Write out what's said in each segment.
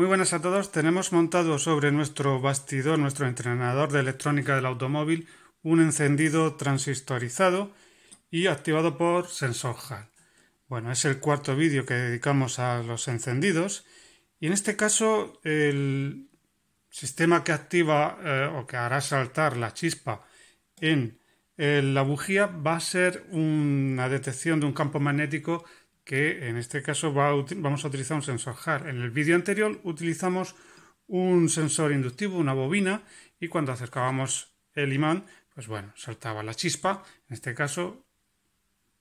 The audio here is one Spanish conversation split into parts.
Muy buenas a todos. Tenemos montado sobre nuestro bastidor, nuestro entrenador de electrónica del automóvil, un encendido transistorizado y activado por sensor HAL. Bueno, es el cuarto vídeo que dedicamos a los encendidos y en este caso el sistema que activa eh, o que hará saltar la chispa en eh, la bujía va a ser una detección de un campo magnético que en este caso vamos a utilizar un sensor HAR. En el vídeo anterior utilizamos un sensor inductivo, una bobina, y cuando acercábamos el imán, pues bueno, saltaba la chispa. En este caso,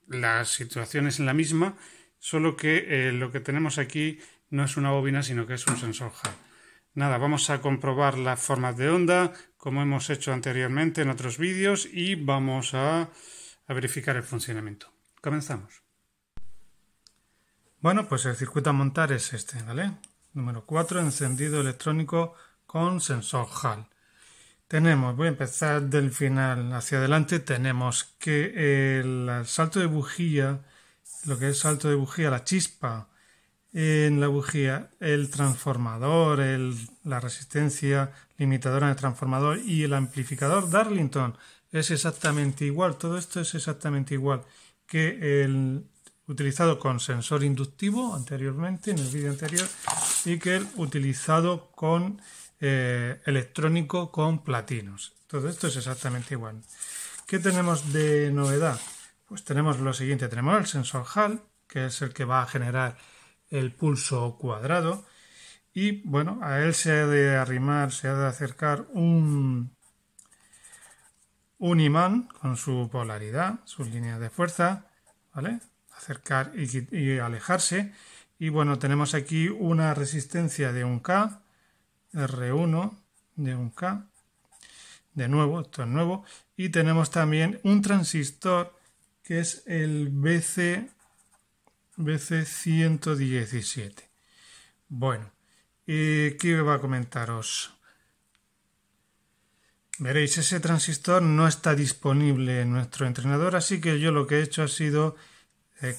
la situación es la misma, solo que eh, lo que tenemos aquí no es una bobina, sino que es un sensor HAR. Nada, vamos a comprobar las formas de onda, como hemos hecho anteriormente en otros vídeos, y vamos a verificar el funcionamiento. Comenzamos. Bueno, pues el circuito a montar es este, ¿vale? Número 4, encendido electrónico con sensor HAL. Tenemos, voy a empezar del final hacia adelante, tenemos que el salto de bujía, lo que es salto de bujía, la chispa en la bujía, el transformador, la resistencia limitadora en el transformador y el amplificador Darlington es exactamente igual, todo esto es exactamente igual que el utilizado con sensor inductivo anteriormente, en el vídeo anterior, y que el utilizado con eh, electrónico con platinos. Todo esto es exactamente igual. ¿Qué tenemos de novedad? Pues tenemos lo siguiente, tenemos el sensor Hall, que es el que va a generar el pulso cuadrado, y bueno, a él se ha de arrimar, se ha de acercar un, un imán con su polaridad, sus líneas de fuerza, ¿vale? acercar y, alejarse. Y bueno, tenemos aquí una resistencia de 1K, R1 de 1K, de nuevo, esto es nuevo, y tenemos también un transistor que es el BC, BC117. Bueno, y ¿qué va a comentaros? Veréis, ese transistor no está disponible en nuestro entrenador, así que yo lo que he hecho ha sido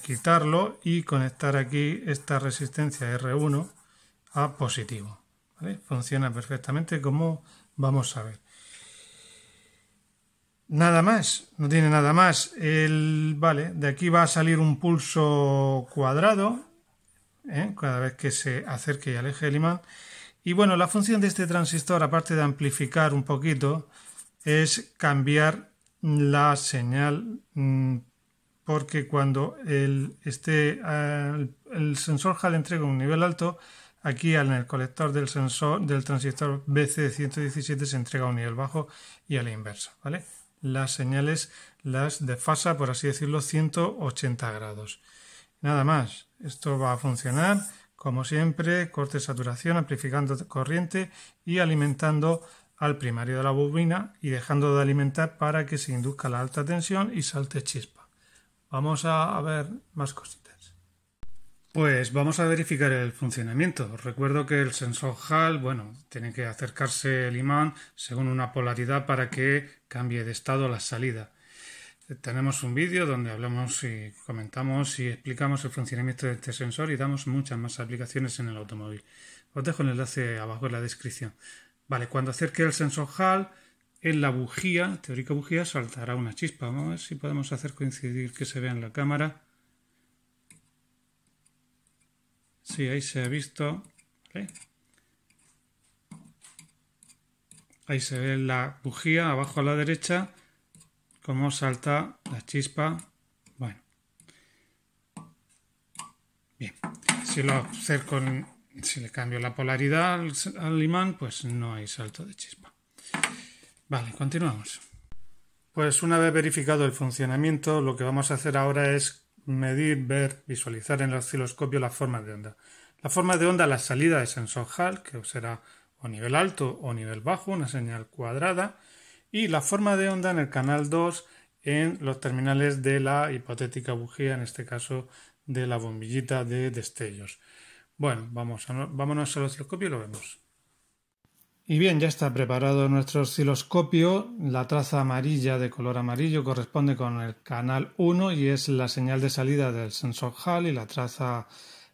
quitarlo y conectar aquí esta resistencia R1 a positivo. Funciona perfectamente como vamos a ver. Nada más, no tiene nada más. El, vale, de aquí va a salir un pulso cuadrado ¿eh? cada vez que se acerque y aleje el imán. Y bueno, la función de este transistor, aparte de amplificar un poquito, es cambiar la señal mm, porque cuando el, este, ah, el, sensor Hall entrega un nivel alto, aquí en el colector del sensor del transistor BC117 se entrega un nivel bajo y a la inversa, ¿vale? Las señales las desfasa, por así decirlo, 180 grados. Nada más, esto va a funcionar como siempre, corte saturación, amplificando corriente y alimentando al primario de la bobina y dejando de alimentar para que se induzca la alta tensión y salte chispa. Vamos a, ver más cositas. Pues vamos a verificar el funcionamiento. Recuerdo que el sensor HAL, bueno, tiene que acercarse el imán según una polaridad para que cambie de estado la salida. Tenemos un vídeo donde hablamos y comentamos y explicamos el funcionamiento de este sensor y damos muchas más aplicaciones en el automóvil. Os dejo el enlace abajo en la descripción. Vale, cuando acerque el sensor HAL, en la bujía, teórica bujía, saltará una chispa. Vamos a ver si podemos hacer coincidir que se vea en la cámara. Sí, ahí se ha visto. Ahí se ve la bujía abajo a la derecha, cómo salta la chispa. Bueno. Bien. Si lo con, si le cambio la polaridad al imán, pues no hay salto de chispa. Vale, continuamos. Pues una vez verificado el funcionamiento, lo que vamos a hacer ahora es medir, ver, visualizar en el osciloscopio la forma de onda. La forma de onda, la salida de sensor Hall, que será o nivel alto o nivel bajo, una señal cuadrada, y la forma de onda en el canal 2 en los terminales de la hipotética bujía, en este caso de la bombillita de destellos. Bueno, vamos a, vámonos al osciloscopio y lo vemos. Y bien, ya está preparado nuestro osciloscopio. La traza amarilla de color amarillo corresponde con el canal 1 y es la señal de salida del sensor Hall y la traza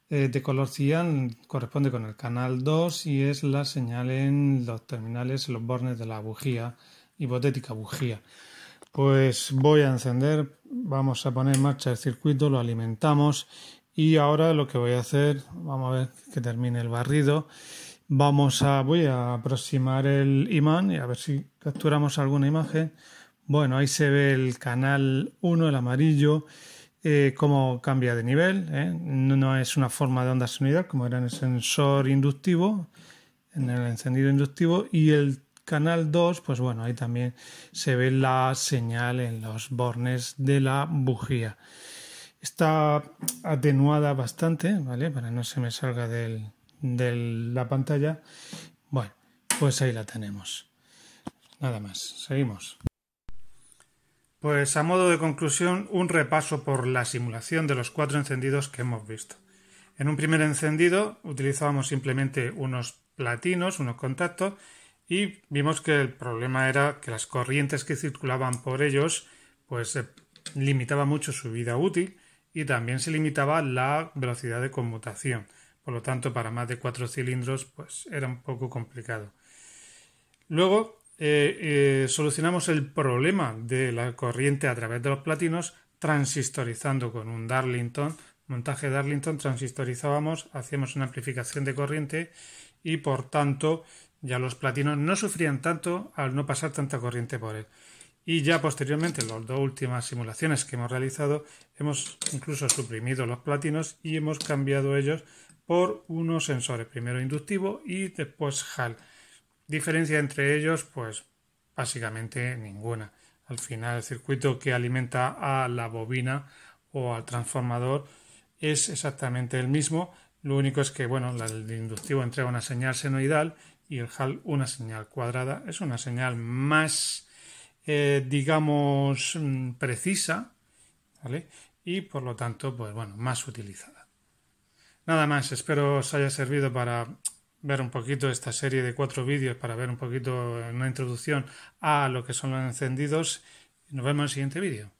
eh, de color cian corresponde con el canal 2 y es la señal en los terminales, en los bornes de la bujía, hipotética bujía. Pues voy a encender, vamos a poner en marcha el circuito, lo alimentamos y ahora lo que voy a hacer, vamos a ver que termine el barrido Vamos a, voy a aproximar el imán y a ver si capturamos alguna imagen. Bueno, ahí se ve el canal 1, el amarillo, eh, cómo cambia de nivel. ¿eh? No es una forma de onda unidad, como era en el sensor inductivo, en el encendido inductivo. Y el canal 2, pues bueno, ahí también se ve la señal en los bornes de la bujía. Está atenuada bastante, ¿vale? Para no se me salga del, de la pantalla. Bueno, pues ahí la tenemos. Nada más, seguimos. Pues a modo de conclusión, un repaso por la simulación de los cuatro encendidos que hemos visto. En un primer encendido utilizábamos simplemente unos platinos, unos contactos, y vimos que el problema era que las corrientes que circulaban por ellos pues eh, limitaba mucho su vida útil y también se limitaba la velocidad de conmutación. Por lo tanto, para más de cuatro cilindros, pues era un poco complicado. Luego eh, eh, solucionamos el problema de la corriente a través de los platinos transistorizando con un Darlington. Montaje Darlington transistorizábamos, hacíamos una amplificación de corriente y por tanto ya los platinos no sufrían tanto al no pasar tanta corriente por él. Y ya posteriormente, en las dos últimas simulaciones que hemos realizado, hemos incluso suprimido los platinos y hemos cambiado ellos por unos sensores, primero inductivo y después HAL. Diferencia entre ellos, pues básicamente ninguna. Al final el circuito que alimenta a la bobina o al transformador es exactamente el mismo. Lo único es que, bueno, el inductivo entrega una señal senoidal y el HAL una señal cuadrada. Es una señal más, eh, digamos, mm, precisa, Y por lo tanto, pues bueno, más utilizada. Nada más, espero os haya servido para ver un poquito esta serie de cuatro vídeos, para ver un poquito una introducción a lo que son los encendidos. Nos vemos en el siguiente vídeo.